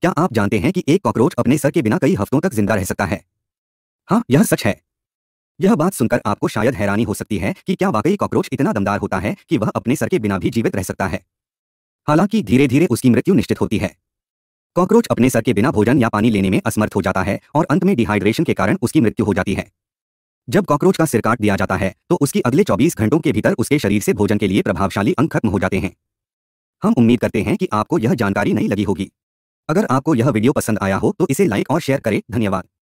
क्या आप जानते हैं कि एक कॉकरोच अपने सर के बिना कई हफ्तों तक जिंदा रह सकता है हाँ यह सच है यह बात सुनकर आपको शायद हैरानी हो सकती है कि क्या वाकई कॉकरोच इतना दमदार होता है कि वह अपने सर के बिना भी जीवित रह सकता है हालांकि धीरे धीरे उसकी मृत्यु निश्चित होती है कॉकरोच अपने सर के बिना भोजन या पानी लेने में असमर्थ हो जाता है और अंत में डिहाइड्रेशन के कारण उसकी मृत्यु हो जाती है जब कॉकरोच का सिर काट दिया जाता है तो उसकी अगले 24 घंटों के भीतर उसके शरीर से भोजन के लिए प्रभावशाली अंग खत्म हो जाते हैं हम उम्मीद करते हैं कि आपको यह जानकारी नहीं लगी होगी अगर आपको यह वीडियो पसंद आया हो तो इसे लाइक और शेयर करें धन्यवाद